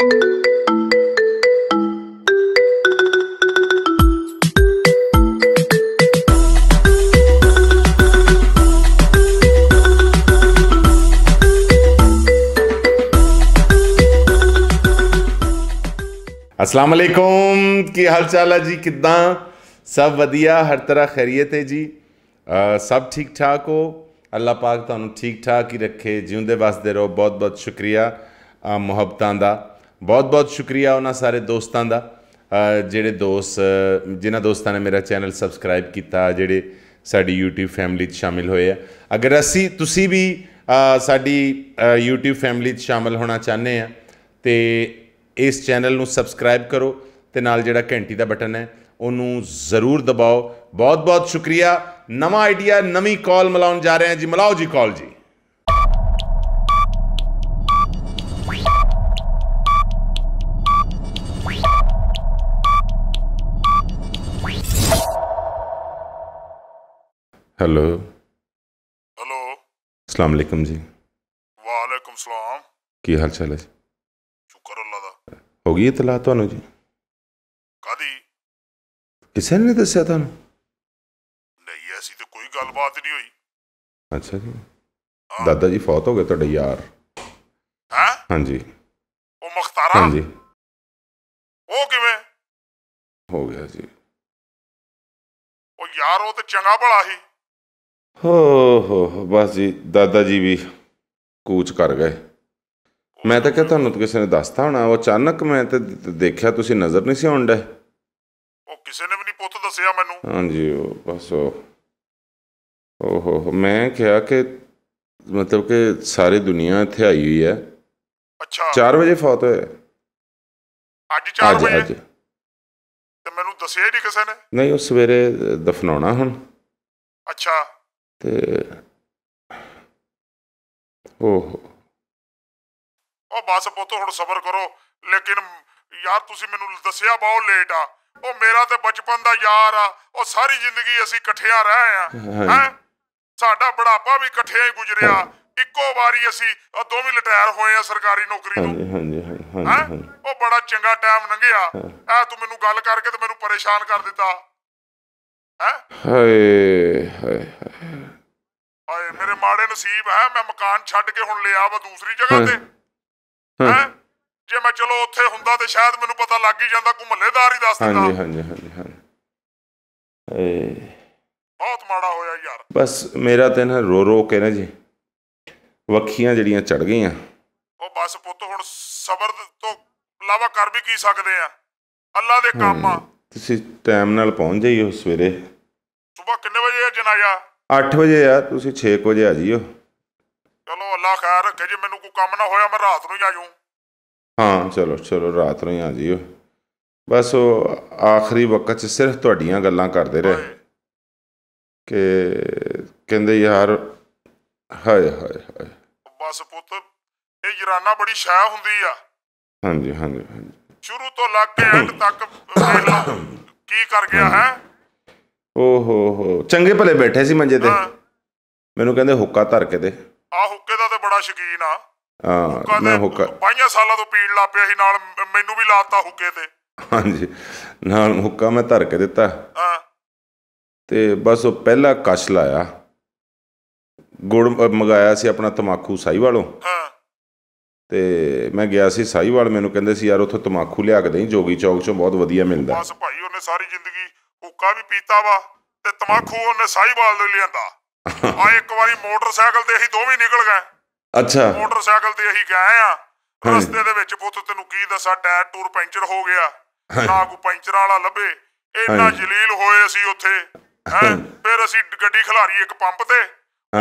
ਅਸਲਾਮ ਅਲੈਕੁਮ ਕੀ ਹਾਲ ਚਾਲ ਹੈ ਜੀ ਕਿਦਾਂ ਸਭ ਵਧੀਆ ਹਰ ਤਰ੍ਹਾਂ ਖੈਰੀਅਤ ਹੈ ਜੀ ਸਭ ਠੀਕ ਠਾਕ ਹੋ ਅੱਲਾਹ ਪਾਕ ਤੁਹਾਨੂੰ ਠੀਕ ਠਾਕ ਹੀ ਰੱਖੇ ਜਿਉਂਦੇ ਵਸਦੇ ਰਹੋ ਬਹੁਤ ਬਹੁਤ ਸ਼ੁਕਰੀਆ ਮੁਹੱਬਤਾਂ ਦਾ ਬਹੁਤ-ਬਹੁਤ ਸ਼ੁਕਰੀਆ ਉਹਨਾਂ ਸਾਰੇ ਦੋਸਤਾਂ ਦਾ ਜਿਹੜੇ ਦੋਸਤ ਜਿਨ੍ਹਾਂ ਦੋਸਤਾਂ ਨੇ ਮੇਰਾ ਚੈਨਲ ਸਬਸਕ੍ਰਾਈਬ ਕੀਤਾ ਜਿਹੜੇ ਸਾਡੀ YouTube ਫੈਮਿਲੀ 'ਚ ਸ਼ਾਮਿਲ ਹੋਏ ਆ ਅਗਰ ਅਸੀਂ ਤੁਸੀਂ ਵੀ ਸਾਡੀ YouTube ਫੈਮਿਲੀ 'ਚ ਸ਼ਾਮਿਲ ਹੋਣਾ ਚਾਹੁੰਦੇ ਆ ਤੇ ਇਸ ਚੈਨਲ ਨੂੰ ਸਬਸਕ੍ਰਾਈਬ ਕਰੋ ਤੇ ਨਾਲ ਜਿਹੜਾ ਘੰਟੀ ਦਾ ਬਟਨ ਹੈ ਉਹਨੂੰ ਜ਼ਰੂਰ ਦਬਾਓ ਬਹੁਤ ਬਹੁਤ ਸ਼ੁਕਰੀਆ ਨਵਾਂ ਆਈਡੀਆ ਨਵੀਂ ਕਾਲ ਮਲਾਉਣ ਜਾ ਰਹੇ ਹਾਂ ਜੀ ਮਲਾਓ ਜੀ ਕਾਲ ਜੀ ਹੈਲੋ ਹੈਲੋ अस्सलाम वालेकुम जी ਵਾਲੇਕਮ ਸਲਾਮ ਕੀ ਹਾਲ ਚਾਲ ਹੈ ਸ਼ੁਕਰ ਅੱਲਾ ਦਾ ਹੋ ਗਈ ਇਤਲਾਹ ਤੁਹਾਨੂੰ ਜੀ ਕਾਦੀ ਕਿਸੇ ਨੇ ਦੱਸਿਆ ਤੁਹਾਨੂੰ ਨਹੀਂ ਐਸੀ ਤਾਂ ਕੋਈ ਗੱਲਬਾਤ ਨਹੀਂ ਹੋਈ ਅੱਛਾ ਜੀ ਦਾਦਾ ਜੀ ਫੌਤ ਹੋ ਗਏ ਤੁਹਾਡੇ ਯਾਰ ਹਾਂ ਹਾਂਜੀ ਉਹ ਮੁਖਤਾਰਾ ਹਾਂਜੀ ਉਹ ਕਿਵੇਂ ਹੋ ਗਿਆ ਜੀ ਉਹ ਯਾਰ ਉਹ ਤੇ ਚੰਗਾ ਭਲਾ ਸੀ ਹੋ ਹੋ ਬਸ ਜੀ ਦਾਦਾ ਜੀ ਵੀ ਕੂਚ ਕਰ ਗਏ ਮੈਂ ਤਾਂ ਕਿਹਾ ਤੁਹਾਨੂੰ ਤਾਂ ਕਿਸੇ ਨੇ ਦੱਸਤਾ ਹੋਣਾ ਉਹ ਅਚਾਨਕ ਮੈਂ ਤੇ ਦੇਖਿਆ ਤੁਸੀਂ ਨਜ਼ਰ ਨਹੀਂ ਸੀ ਦੇ ਉਹ ਕਿਸੇ ਨੇ ਵੀ ਨਹੀਂ ਪੁੱਤ ਦੱਸਿਆ ਮੈਨੂੰ ਹਾਂਜੀ ਉਹ ਬਸ ਉਹ ਹੋ ਮੈਂ ਕਿਹਾ ਕਿ ਮਤਲਬ ਕਿ ਸਾਰੀ ਦੁਨੀਆ ਇੱਥੇ ਆਈ ਹੋਈ ਹੈ ਅੱਛਾ 4 ਵਜੇ ਫੌਤ ਹੋਇਆ ਅੱਜ 4 ਵਜੇ ਅੱਜ ਤੇ ਮੈਨੂੰ ਦੱਸਿਆ ਹੀ ਨਹੀਂ ਕਿਸੇ ਨੇ ਨਹੀਂ ਉਹ ਸਵੇਰੇ ਦਫਨਾਉਣਾ ਹੁਣ ਅੱਛਾ ਤੇ ਓਹੋ ਉਹ ਬਸ ਪੁੱਤ ਹੁਣ ਸਬਰ ਕਰੋ ਲੇਕਿਨ ਯਾਰ ਤੁਸੀਂ ਮੈਨੂੰ ਦੱਸਿਆ ਬਹੁਤ ਲੇਟ ਆ ਉਹ ਮੇਰਾ ਤੇ ਬਚਪਨ ਦਾ ਯਾਰ ਆ ਉਹ ਸਾਰੀ ਜ਼ਿੰਦਗੀ ਅਸੀਂ ਇਕੱਠਿਆਂ ਰਹੇ ਆ ਹੈ ਸਾਡਾ ਬੜਾਪਾ ਵੀ ਇਕੱਠਿਆਂ ਹੀ ਗੁਜ਼ਰਿਆ ਇੱਕੋ ਵਾਰੀ ਅਸੀਂ ਉਹ ਦੋਵੇਂ ਲਟਾਇਰ ਹੋਏ ਆ ਸਰਕਾਰੀ ਨੌਕਰੀ ਤੋਂ ਹਾਂਜੀ ਹਾਂਜੀ ਹਾਂਜੀ ਉਹ ਬੜਾ ਚੰਗਾ ਟਾਈਮ ਲੰਘਿਆ ਐ ਤੂੰ ਮੈਨੂੰ ਗੱਲ ਕਰਕੇ ਤੇ ਮੈਨੂੰ ਪਰੇਸ਼ਾਨ ਕਰ ਦਿੱਤਾ ਹੈ ਹਾਏ ਹਾਏ ਆਏ ਮੇਰੇ ਮਾੜੇ ਨਸੀਬ ਹੈ ਮੈਂ ਮਕਾਨ ਛੱਡ ਕੇ ਹੁਣ ਲਿਆ ਵਾ ਦੂਸਰੀ ਜਗ੍ਹਾ ਤੇ ਹੈ ਜੇ ਮੈਂ ਚਲੋ ਉੱਥੇ ਹੁੰਦਾ ਤੇ ਸ਼ਾਇਦ ਮੈਨੂੰ ਪਤਾ ਲੱਗ ਹੀ ਜਾਂਦਾ ਕੋਈ ਮਹੱਲੇਦਾਰ ਹੀ ਦੱਸ ਦਿੰਦਾ ਹਾਂਜੀ ਹਾਂਜੀ ਹਾਂਜੀ ਹਾਂ ਏ ਬਹੁਤ ਮਾੜਾ ਹੋਇਆ ਯਾਰ ਬਸ ਮੇਰਾ ਤੇ ਨਾ ਰੋ ਰੋ ਕੇ ਨਾ ਜੀ ਵੱਖੀਆਂ ਜਿਹੜੀਆਂ ਚੜ ਗਈਆਂ ਉਹ ਬਸ ਪੁੱਤ ਹੁਣ ਸਬਰ ਤੋਂ ਇਲਾਵਾ ਕਰ ਵੀ ਕੀ ਸਕਦੇ ਆ ਅੱਲਾ ਦੇ ਕੰਮ ਆ ਤੁਸੀਂ ਟਾਈਮ ਨਾਲ ਪਹੁੰਚ ਜਾਈਓ ਸਵੇਰੇ ਸਵੇਰ ਕਿੰਨੇ ਵਜੇ ਜਨਾਜ਼ਾ 8 ਵਜੇ ਆ ਤੁਸੀਂ 6 ਵਜੇ ਆ ਜਿਓ ਚਲੋ ਅੱਲਾ ਖੈਰ ਰੱਖੇ ਜੇ ਮੈਨੂੰ ਕੋਈ ਕੰਮ ਨਾ ਹੋਇਆ ਮੈਂ ਰਾਤ ਨੂੰ ਹੀ ਆ ਜਾਊਂ ਹਾਂ ਚਲੋ ਚਲੋ ਰਾਤ ਨੂੰ ਹੀ ਆ ਜਿਓ ਬਸ ਉਹ ਆਖਰੀ ਵਕਤ 'ਚ ਸਿਰਫ ਤੁਹਾਡੀਆਂ ਗੱਲਾਂ ਕਰਦੇ ਰਹੇ ਕਿ ਕਹਿੰਦੇ ਯਾਰ ਹਾਏ ਹਾਏ ਹਾਏ ਬਸ ਪੁੱਤ ਇਹ ਜਰਾਨਾ ਬੜੀ ਸ਼ਾਇ ਹੁੰਦੀ ਆ ਹਾਂਜੀ ਹਾਂਜੀ ਹਾਂਜੀ ਸ਼ੁਰੂ ਤੋਂ ਲੱਗ ਕੇ ਐਂਡ ਤੱਕ ਕੀ ਕਰ ਗਿਆ ਹੈ ਓਹੋ ਹੋ ਚੰਗੇ ਭਲੇ ਬੈਠੇ ਸੀ ਮੰਜੇ ਤੇ ਮੈਨੂੰ ਕਹਿੰਦੇ ਹੁੱਕਾ ਧਰ ਕੇ ਦੇ ਆ ਹੁੱਕੇ ਦਾ ਤੇ ਬੜਾ ਸ਼ਕੀਨ ਆ ਹਾਂ ਮੈਂ ਹੁੱਕਾ ਪਾਈਆਂ ਸਾਲਾਂ ਤੋਂ ਪੀਣ ਲੱਗ ਪਿਆ ਸੀ ਨਾਲ ਮੈਨੂੰ ਵੀ ਲਾਤਾ ਹੁੱਕੇ ਤੇ ਹਾਂਜੀ ਨਾਲ ਹੁੱਕਾ ਮੈਂ ਧਰ ਕੇ ਦਿੱਤਾ ਹਾਂ ਤੇ ਬਸ ਉਹ ਪਹਿਲਾ ਕਸ਼ ਲਾਇਆ ਗੁੜ ਮਗਾਇਆ ਸੀ ਆਪਣਾ ਤਮਾਕੂ ਸਾਈਵਾਲੋਂ ਹਾਂ ਤੇ ਮੈਂ ਗਿਆ ਸੀ ਸਾਈਵਾਲ ਮੈਨੂੰ ਕਹਿੰਦੇ ਸੀ ਯਾਰ ਉੱਥੋਂ ਤਮਾਕੂ ਲਿਆ ਕੇ ਦੇਈ ਜੋਗੀ ਚੌਕ ਚੋਂ ਬਹੁਤ ਵਧੀਆ ਮਿਲਦਾ ਬਸ ਭਾਈ ਉਹਨੇ ਸਾਰੀ ਜ਼ਿੰਦਗੀ ਹੁੱਕਾ ਵੀ ਪੀਤਾ ਵਾ ਤੇ ਤਮਾਕੂ ਉਹਨੇ ਸਾਈਵਾਲ ਦੇ ਲਿਆਂਦਾ ਆ ਇੱਕ ਵਾਰੀ ਮੋਟਰਸਾਈਕਲ ਤੇ ਅਸੀਂ ਦੋਵੇਂ ਨਿਕਲ ਗਏ ਅੱਛਾ ਮੋਟਰਸਾਈਕਲ ਤੇ ਅਸੀਂ ਗਏ ਆ ਰਸਤੇ ਦੇ ਵਿੱਚ ਪੁੱਤ ਤੈਨੂੰ ਕੀ ਦੱਸਾਂ ਟਾਇਰ ਟੂਰ ਪੈਂਚਰ ਹੋ ਗਿਆ ਨਾ ਕੋ ਪੈਂਚਰ ਵਾਲਾ ਲੱਭੇ ਇੰਨਾ ਜਲੀਲ ਹੋਏ ਅਸੀਂ ਉੱਥੇ ਹੈ ਫਿਰ ਅਸੀਂ ਗੱਡੀ ਖਿਲਾਰੀ ਇੱਕ ਪੰਪ ਤੇ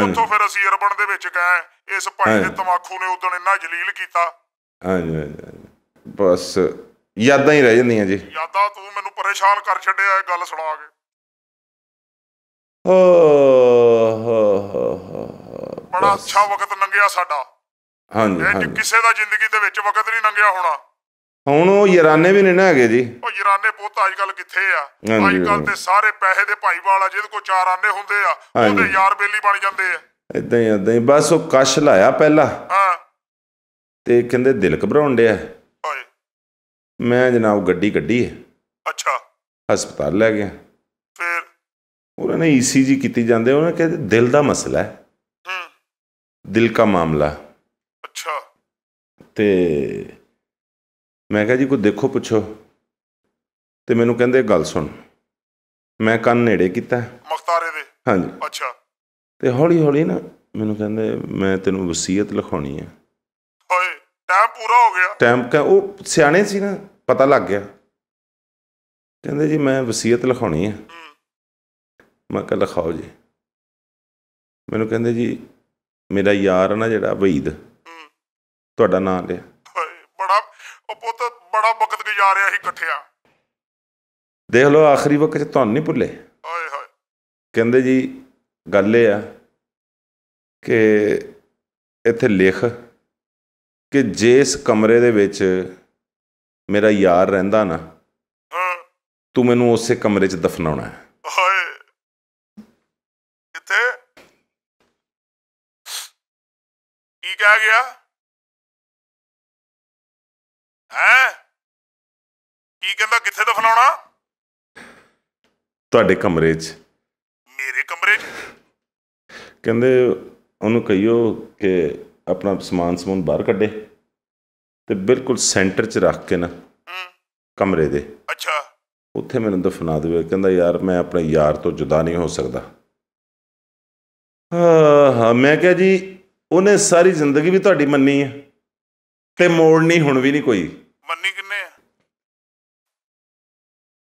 ਉੱਥੋਂ ਫਿਰ ਅਸੀਂ ਅਰਬਨ ਦੇ ਵਿੱਚ ਗਏ ਇਸ ਭਾਈ ਨੇ ਤਮਾਕੂ ਨੇ ਉਦੋਂ ਇੰਨਾ ਜਲੀਲ ਕੀਤਾ ਹਾਂਜੀ ਬਸ ਯਾਦਾਂ ਹੀ ਰਹਿ ਜਾਂਦੀਆਂ ਜੀ ਯਾਦਾਂ ਤੂੰ ਮੈਨੂੰ ਪਰੇਸ਼ਾਨ ਕਰ ਛੱਡਿਆ ਇਹ ਗੱਲ ਸੁਣਾ ਕੇ ਬੜਾ ਅੱਛਾ ਵਕਤ ਲੰਘਿਆ ਸਾਡਾ ਹਾਂਜੀ ਹਾਂਜੀ ਕਿਸੇ ਦਾ ਜ਼ਿੰਦਗੀ ਦੇ ਵਿੱਚ ਵਕਤ ਨਹੀਂ ਲੰਘਿਆ ਹੋਣਾ ਹੁਣ ਉਹ ਯਰਾਨੇ ਵੀ ਨਹੀਂ ਨਾ ਹੈਗੇ ਜੀ ਉਹ ਯਰਾਨੇ ਪੁੱਤ ਅੱਜ ਕੱਲ ਕਿੱਥੇ ਆ ਅੱਜ ਕੱਲ ਤੇ ਸਾਰੇ ਪੈਸੇ ਦੇ ਭਾਈਵਾਲ ਆ ਜਿਹਦੇ ਕੋ ਚਾਰ ਆਨੇ ਹੁੰਦੇ ਆ ਉਹਦੇ ਯਾਰ ਬੇਲੀ ਬਣ ਜਾਂਦੇ ਆ ਇਦਾਂ ਹੀ ਇਦਾਂ ਹੀ ਬਸ ਉਹ ਕਸ਼ ਲਾਇਆ ਪਹਿਲਾਂ ਹਾਂ ਤੇ ਕਹਿੰਦੇ ਦਿਲ ਘਬਰਾਉਣ ਡਿਆ ਮੈਂ ਜਨਾਬ ਗੱਡੀ ਕੱਢੀ ਹੈ ਅੱਛਾ ਹਸਪਤਾਲ ਲੈ ਗਿਆ ਫਿਰ ਉਹਨਾਂ ਨੇ ਈਸੀਜੀ ਕੀਤੀ ਜਾਂਦੇ ਉਹਨਾਂ ਕਹਿੰਦੇ ਦਿਲ ਦਾ ਮਸਲਾ ਹੈ ਹੂੰ ਦਿਲ ਦਾ ਮਾਮਲਾ ਅੱਛਾ ਤੇ ਮੈਂ ਕਿਹਾ ਜੀ ਕੋ ਦੇਖੋ ਪੁੱਛੋ ਤੇ ਮੈਨੂੰ ਕਹਿੰਦੇ ਗੱਲ ਸੁਣ ਮੈਂ ਕੰਨ ਨੇੜੇ ਕੀਤਾ ਮੁਖਤਾਰੇ ਦੇ ਹਾਂਜੀ ਅੱਛਾ ਤੇ ਹੌਲੀ ਹੌਲੀ ਨਾ ਮੈਨੂੰ ਕਹਿੰਦੇ ਮੈਂ ਤੈਨੂੰ ਵਸੀਅਤ ਲਿਖਾਉਣੀ ਹੈ ਪੂਰਾ ਹੋ ਗਿਆ ਟਾਈਮ ਕਾ ਉਹ ਸਿਆਣੇ ਸੀ ਨਾ ਪਤਾ ਲੱਗ ਗਿਆ ਕਹਿੰਦੇ ਜੀ ਮੈਂ ਵਸੀਅਤ ਲਿਖਾਉਣੀ ਹੈ ਮੈਂ ਕਹ ਲਿਖਾਓ ਜੀ ਮੈਨੂੰ ਕਹਿੰਦੇ ਜੀ ਮੇਰਾ ਯਾਰ ਹੈ ਨਾ ਜਿਹੜਾ ਵਹੀਦ ਤੁਹਾਡਾ ਨਾਮ ਲਿਆ ਬੜਾ ਉਹ ਪੁੱਤ ਬੜਾ ਵਕਤ ਗੁਜ਼ਾਰਿਆ ਸੀ ਇਕੱਠਿਆ ਦੇਖ ਲਓ ਆਖਰੀ ਵਕਤ ਤੁਹਾਨੂੰ ਨਹੀਂ ਭੁੱਲੇ ਹਾਏ ਹਾਏ ਕਹਿੰਦੇ ਜੀ ਗੱਲ ਇਹ ਆ ਕਿ ਇੱਥੇ ਲਿਖ ਕਿ ਜਿਸ ਕਮਰੇ ਦੇ ਵਿੱਚ ਮੇਰਾ ਯਾਰ ਰਹਿੰਦਾ ਨਾ ਤੂੰ ਮੈਨੂੰ ਉਸੇ ਕਮਰੇ 'ਚ ਦਫਨਾਉਣਾ ਹੈ ਹਾਏ ਕਿੱਥੇ ਕੀ ਕਹਿ ਗਿਆ ਹੈ ਕੀ ਕਹਿੰਦਾ ਕਿੱਥੇ ਦਫਨਾਉਣਾ ਤੁਹਾਡੇ ਕਮਰੇ 'ਚ ਮੇਰੇ ਕਮਰੇ 'ਚ ਕਹਿੰਦੇ ਉਹਨੂੰ ਕਹੀਓ ਕਿ ਆਪਣਾ ਸਮਾਨ ਸਮੂਨ ਬਾਹਰ ਕੱਢੇ ਤੇ ਬਿਲਕੁਲ ਸੈਂਟਰ 'ਚ ਰੱਖ ਕੇ ਨਾ ਕਮਰੇ ਦੇ ਅੱਛਾ ਉੱਥੇ ਮੈਨੂੰ ਦਫਨਾ ਦੇਵੇ ਕਹਿੰਦਾ ਯਾਰ ਮੈਂ ਆਪਣੇ ਯਾਰ ਤੋਂ ਜੁਦਾ ਨਹੀਂ ਹੋ ਸਕਦਾ ਹਾਂ ਮੈਂ ਕਿਹਾ ਜੀ ਉਹਨੇ ਸਾਰੀ ਜ਼ਿੰਦਗੀ ਵੀ ਤੁਹਾਡੀ ਮੰਨੀ ਹੈ ਤੇ ਮੋੜ ਨਹੀਂ ਹੁਣ ਵੀ ਨਹੀਂ ਕੋਈ ਮੰਨੀ ਕਿੰਨੇ ਆ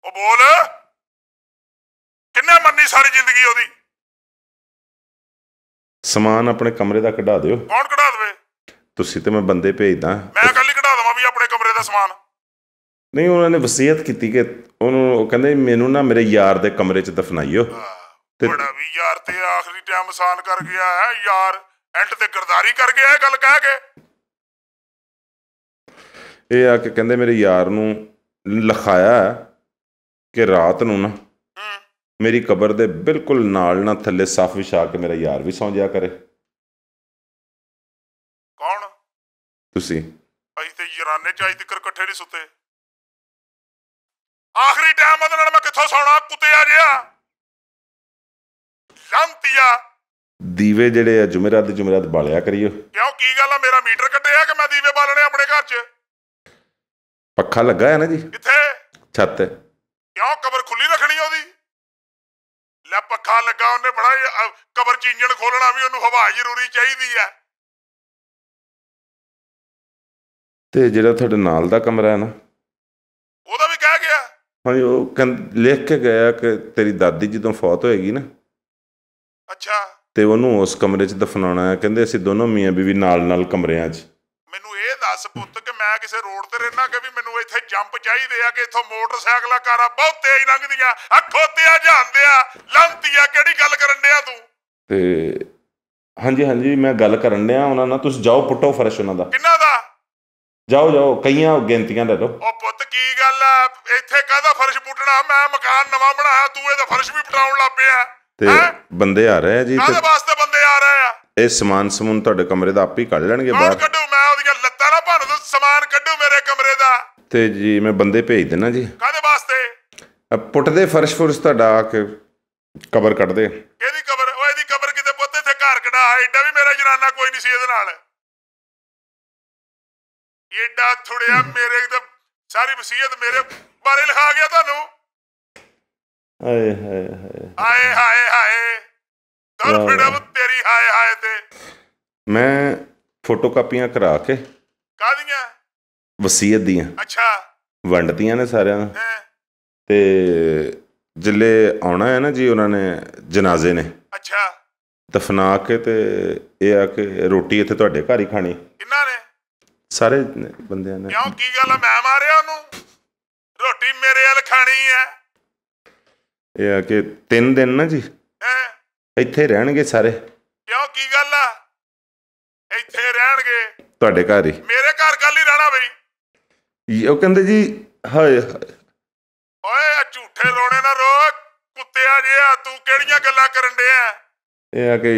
ਉਹ ਬੋਲ ਕਿੰਨੇ ਮੰਨੀ ਸਾਰੀ ਜ਼ਿੰਦਗੀ ਉਹਦੀ ਸਮਾਨ ਆਪਣੇ ਕਮਰੇ ਦਾ ਕਢਾ ਦਿਓ ਕੌਣ ਕਢਾ ਦੇਵੇ ਤੁਸੀਂ ਤੇ ਮੈਂ ਬੰਦੇ ਭੇਜਦਾ ਮੈਂ ਕੱਲੀ ਕਢਾ ਦਵਾਂ ਵੀ ਆਪਣੇ ਕਮਰੇ ਦਾ ਸਮਾਨ ਨਹੀਂ ਉਹਨਾਂ ਨੇ ਵਸੀਅਤ ਕੀਤੀ ਕਿ ਉਹਨੂੰ ਉਹ ਕਹਿੰਦੇ ਮੈਨੂੰ ਨਾ ਮੇਰੇ ਯਾਰ ਦੇ ਕਮਰੇ 'ਚ ਦਫਨਾਈਓ ਤੇ ਬੜਾ ਵੀ ਯਾਰ ਤੇ ਆਖਰੀ ਟਾਈਮ ਸਾਨ ਕਰ ਗਿਆ ਹੈ ਯਾਰ ਐਂਟ ਤੇ ਗਰਦਾਰੀ ਕਰ ਗਿਆ ਇਹ ਗੱਲ ਕਹਿ ਕੇ ਇਹ ਆ ਕੇ ਕਹਿੰਦੇ ਮੇਰੇ ਯਾਰ ਨੂੰ ਲਖਾਇਆ ਕਿ ਰਾਤ ਨੂੰ ਨਾ ਮੇਰੀ ਕਬਰ ਦੇ ਬਿਲਕੁਲ ਨਾਲ ਨਾ ਥੱਲੇ ਸਾਫ ਵਿਛਾ ਕੇ ਮੇਰਾ ਯਾਰ ਵੀ ਸੌਂ ਜਾ ਕਰੇ ਤੁਸੀਂ ਅਸੀਂ ਤੇ ਯਰਾਨੇ ਚ ਅਜ ਤੱਕ ਇਕੱਠੇ ਨਹੀਂ ਸੁੱਤੇ ਆਖਰੀ ਟਾਈਮ ਉਹਦੇ ਨਾਲ ਮੈਂ ਕਿੱਥੋਂ ਸੌਣਾ ਕੁੱਤੇ ਆ ਜਿਆ ਲੰਤਿਆ ਦੀਵੇ ਜਿਹੜੇ ਆ ਜੁਮੇਰਾਤ ਦੇ ਜੁਮੇਰਾਤ ਬਾਲਿਆ ਕਰੀਓ ਕਿਉਂ ਕੀ ਗੱਲ ਆ ਮੇਰਾ ਮੀਟਰ ਕੱਢਿਆ ਕਿ ਮੈਂ ਦੀਵੇ ਬਾਲਣੇ ਆਪਣੇ ਘਰ 'ਚ ਪੱਖਾ ਲੱਗਾ ਹੈ ਨਾ ਜੀ ਕਿੱਥੇ ਛੱਤ ਤੇ ਕਿਉਂ ਕਬਰ ਖੁੱਲੀ ਰੱਖਣੀ ਉਹਦੀ ਲੈ ਪੱਖਾ ਲੱਗਾ ਉਹਨੇ ਬੜਾ ਕਬਰ ਚ ਇੰਜਣ ਖੋਲਣਾ ਵੀ ਉਹਨੂੰ ਹਵਾ ਜ਼ਰੂਰੀ ਚਾਹੀਦੀ ਆ ਤੇ ਜਿਹੜਾ ਤੁਹਾਡੇ ਨਾਲ ਦਾ ਕਮਰਾ ਹੈ ਨਾ ਉਹਦਾ ਵੀ ਕਹਿ ਗਿਆ ਹਾਂਜੀ ਉਹ ਲਿਖ ਕੇ ਗਿਆ ਕਿ ਤੇਰੀ ਦਾਦੀ ਜਦੋਂ ਫੌਤ ਹੋਏਗੀ ਨਾ ਅੱਛਾ ਤੇ ਉਹਨੂੰ ਉਸ ਕਮਰੇ 'ਚ ਦਫਨਾਉਣਾ ਹੈ ਕਹਿੰਦੇ ਅਸੀਂ ਦੋਨੋਂ ਮੀਆਂ ਬੀਵੀ ਨਾਲ-ਨਾਲ ਕਮਰਿਆਂ 'ਚ ਮੈਨੂੰ ਇਹ ਦੱਸ ਪੁੱਤ ਕਿ ਮੈਂ ਕਿਸੇ ਰੋਡ ਤੇ ਰਹਿਣਾ ਕਿ ਵੀ ਮੈਨੂੰ ਇੱਥੇ ਜੰਪ ਚਾਹੀਦੇ ਆ ਕਿ ਇੱਥੋਂ ਮੋਟਰਸਾਈਕਲਾਂ ਕਾਰਾਂ ਬਹੁਤ ਤੇਜ਼ ਲੰਘਦੀਆਂ ਆ ਖੋਤਿਆ ਜਾਂਦੇ ਆ ਲੰਤੀਆ ਕਿਹੜੀ ਗੱਲ ਕਰਨ ਡਿਆ ਤੂੰ ਤੇ ਹਾਂਜੀ ਹਾਂਜੀ ਮੈਂ ਗੱਲ ਕਰਨ ਡਿਆ ਉਹਨਾਂ ਨਾਲ ਤੁਸੀਂ ਜਾਓ ਪੁੱਟੋ ਫਰਸ਼ ਉਹਨਾਂ ਦਾ ਕਿੰਨਾ ਦਾ ਜਾਓ ਜਾਓ ਕਈਆਂ ਗਿਣਤੀਆਂ ਲੈ ਲਓ ਉਹ ਪੁੱਤ ਕੀ ਗੱਲ ਐ ਇੱਥੇ ਕਾਹਦਾ ਫਰਸ਼ ਪੁੱਟਣਾ ਮੈਂ ਮਕਾਨ ਨਵਾਂ ਬਣਾਇਆ ਤੂੰ ਇਹਦਾ ਫਰਸ਼ ਵੀ ਪਟਾਉਣ ਲੱਗ ਪਿਆ ਤੇ ਬੰਦੇ ਆ ਰਹੇ ਆ ਜੀ ਕਾਹਦੇ ਵਾਸਤੇ ਬੰਦੇ ਆ ਰਹੇ ਆ ਇਹ ਸਮਾਨ ਸਮੂਨ ਤੁਹਾਡੇ ਕਮਰੇ ਦਾ ਆਪ ਹੀ ਕੱਢ ਲੈਣਗੇ ਬਾਹਰ ਕੱਢੂ ਮੈਂ ਉਹਦੀਆਂ ਲੱਤਾਂ ਨਾ ਭੰਨ ਦੋ ਸਮਾਨ ਕੱਢੂ ਮੇਰੇ ਕਮਰੇ ਦਾ ਤੇ ਜੀ ਮੈਂ ਬੰਦੇ ਭੇਜ ਦਿੰਨਾ ਜੀ ਕਾਹਦੇ ਵਾਸਤੇ ਪੁੱਟਦੇ ਫਰਸ਼ ਫੁਰਸ਼ ਤੁਹਾਡਾ ਆ ਕੇ ਕਬਰ ਕੱਢਦੇ ਇਹਦੀ ਕਬਰ ਉਹ ਇਹਦੀ ਕਬਰ ਕਿਤੇ ਪੁੱਤ ਇੱਥੇ ਘਰ ਕਢਾ ਐਡਾ ਵੀ ਮੇਰਾ ਜਨਾਨਾ ਕੋਈ ਨਹੀਂ ਸੀ ਇਹਦੇ ਨਾਲ ਏਡਾ ਥੁੜਿਆ ਮੇਰੇ ਤਾਂ ਸਾਰੀ ਵਸੀਅਤ ਮੇਰੇ ਬਾਰੇ ਲਿਖਾ ਗਿਆ ਤੁਹਾਨੂੰ ਹਾਏ ਹਾਏ ਹਾਏ ਹਾਏ ਹਾਏ ਹਾਏ ਤੜਫੜਾ ਤੇਰੀ ਹਾਏ ਹਾਏ ਤੇ ਮੈਂ ਫੋਟੋਕਾਪੀਆਂ ਕਰਾ ਕੇ ਕਾਦੀਆਂ ਵਸੀਅਤ ਦੀਆਂ ਅੱਛਾ ਵੰਡਤੀਆਂ ਨੇ ਸਾਰਿਆਂ ਨੂੰ ਤੇ ਜਿੱਲੇ ਆਉਣਾ ਹੈ ਨਾ ਜੀ ਉਹਨਾਂ ਨੇ ਜਨਾਜ਼ੇ ਨੇ ਅੱਛਾ ਦਫਨਾ ਕੇ ਤੇ ਇਹ ਆ ਕਿ ਰੋਟੀ ਇੱਥੇ ਤੁਹਾਡੇ ਘਰ ਹੀ ਖਾਣੀ ਕਿੰਨਾ ਸਾਰੇ ਬੰਦਿਆਂ ਨੇ ਕਿਉਂ ਕੀ ਗੱਲ ਮੈਂ ਮਾਰਿਆ ਉਹਨੂੰ ਰੋਟੀ ਮੇਰੇ ਵੱਲ ਖਾਣੀ ਐ ਇਹ ਆ ਕਿ ਤਿੰਨ ਦਿਨ ਨਾ ਜੀ ਇੱਥੇ ਰਹਿਣਗੇ ਸਾਰੇ ਕਿਉਂ ਕੀ ਗੱਲ ਆ ਇੱਥੇ ਰਹਿਣਗੇ ਤੁਹਾਡੇ ਘਰ ਹੀ ਮੇਰੇ ਘਰ ਕੱਲ ਹੀ ਰਹਿਣਾ ਬਈ ਉਹ ਕਹਿੰਦੇ ਜੀ ਹਾਏ ਓਏ ਆ ਝੂਠੇ ਰੋਣੇ ਨਾ ਰੋ ਕੁੱਤਿਆ ਜਿਹਾ ਤੂੰ ਕਿਹੜੀਆਂ ਗੱਲਾਂ ਕਰਨ ਡਿਆ ਇਹ ਆ ਕਿ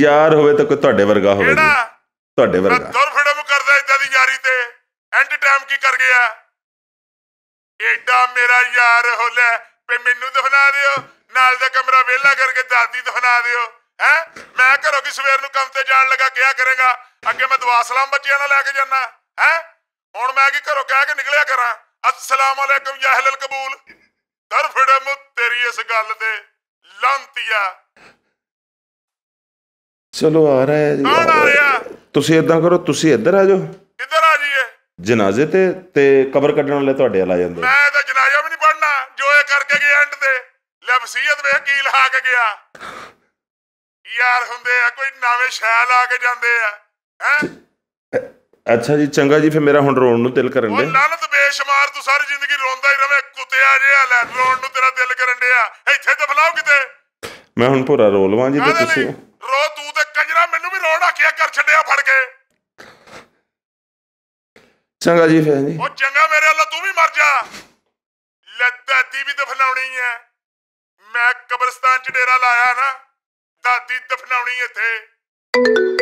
ਯਾਰ ਹੋਵੇ ਤਾਂ ਕੋਈ ਤੁਹਾਡੇ ਵਰਗਾ ਹੋਵੇ ਤੁਹਾਡੇ ਵਰਗਾ ਤੁਰ ਸਕਦਾ ਇਦਾਂ ਦੀ ਯਾਰੀ ਤੇ ਐਂਡ ਟਾਈਮ ਕੀ ਕਰ ਗਿਆ ਐਡਾ ਮੇਰਾ ਯਾਰ ਹੋਲੇ ਵੀ ਮੈਨੂੰ ਦਫਨਾ ਦਿਓ ਨਾਲ ਦਾ ਕਮਰਾ ਵਿਹਲਾ ਕਰਕੇ ਦਾਦੀ ਦਫਨਾ ਦਿਓ ਹੈ ਮੈਂ ਘਰੋਂ ਕਿ ਸਵੇਰ ਨੂੰ ਕੰਮ ਤੇ ਜਾਣ ਲੱਗਾ ਕਿਆ ਕਰੇਗਾ ਅੱਗੇ ਮੈਂ ਦੁਆ ਸਲਾਮ ਬੱਚਿਆਂ ਨਾਲ ਲੈ ਕੇ ਜਾਣਾ ਹੈ ਹੁਣ ਮੈਂ ਕੀ ਘਰੋਂ ਕਹਿ ਕੇ ਨਿਕਲਿਆ ਕਰਾਂ ਅਸਲਾਮ ਅਲੈਕਮ ਯਾ ਅਹਲਲ ਕਬੂਲ ਫੜੇ ਮੁ ਤੇਰੀ ਇਸ ਗੱਲ ਤੇ ਲੰਤੀਆ ਚਲੋ ਆ ਰਿਹਾ ਹੈ ਜੀ ਆ ਰਿਹਾ ਤੁਸੀਂ ਇਦਾਂ ਕਰੋ ਤੁਸੀਂ ਇੱਧਰ ਆ ਜਾਓ ਕਿੱਧਰ ਆ ਜੀਏ ਜਨਾਜ਼ੇ ਤੇ ਤੇ ਕਬਰ ਕੱਢਣ ਵਾਲੇ ਤੁਹਾਡੇ ਆ ਲਾ ਜਾਂਦੇ ਮੈਂ ਤਾਂ ਜਨਾਜ਼ਾ ਵੀ ਨਹੀਂ ਪੜਨਾ ਜੋ ਇਹ ਕਰਕੇ ਗਿਆ ਐਂਡ ਤੇ ਲੈ ਵਸੀਅਤ ਵੇਖ ਕੀ ਲਾ ਕੇ ਗਿਆ ਯਾਰ ਹੁੰਦੇ ਆ ਕੋਈ ਨਵੇਂ ਸ਼ੈ ਲਾ ਕੇ ਜਾਂਦੇ ਆ ਹੈ ਅੱਛਾ ਜੀ ਚੰਗਾ ਜੀ ਫਿਰ ਮੇਰਾ ਹੁਣ ਰੋਣ ਨੂੰ ਦਿਲ ਕਰਨ ਦੇ ਉਹ ਲਾਲਤ ਬੇਸ਼ਮਾਰ ਤੂੰ ਸਾਰੀ ਜ਼ਿੰਦਗੀ ਰੋਂਦਾ ਹੀ ਰਵੇਂ ਕੁੱਤਿਆ ਜਿਹਾ ਲੈ ਰੋਣ ਨੂੰ ਤੇਰਾ ਦਿਲ ਕਰਨ ਡਿਆ ਇੱਥੇ ਫਲਾਉ ਕਿਤੇ ਮੈਂ ਹੁਣ ਪੂਰਾ ਰੋ ਲਵਾਂ ਜੀ ਤੇ ਤੁਸੀਂ ਰੋ ਤੂੰ ਕੰਜਰਾ ਮੈਨੂੰ ਵੀ ਰੋਣ ਕੇ ਕਰ ਛੱਡਿਆ ਫੜ ਕੇ ਚੰਗਾ ਜੀ ਫੇਰ ਨਹੀਂ ਉਹ ਚੰਗਾ ਮੇਰੇ ਅੱਲਾ ਤੂੰ ਵੀ ਮਰ ਜਾ ਦੀ ਵੀ ਦਫਨਾਉਣੀ ਐ ਮੈਂ ਕਬਰਸਤਾਨ ਚ ਡੇਰਾ ਲਾਇਆ ਨਾ ਦਾਦੀ ਦਫਨਾਉਣੀ ਇੱਥੇ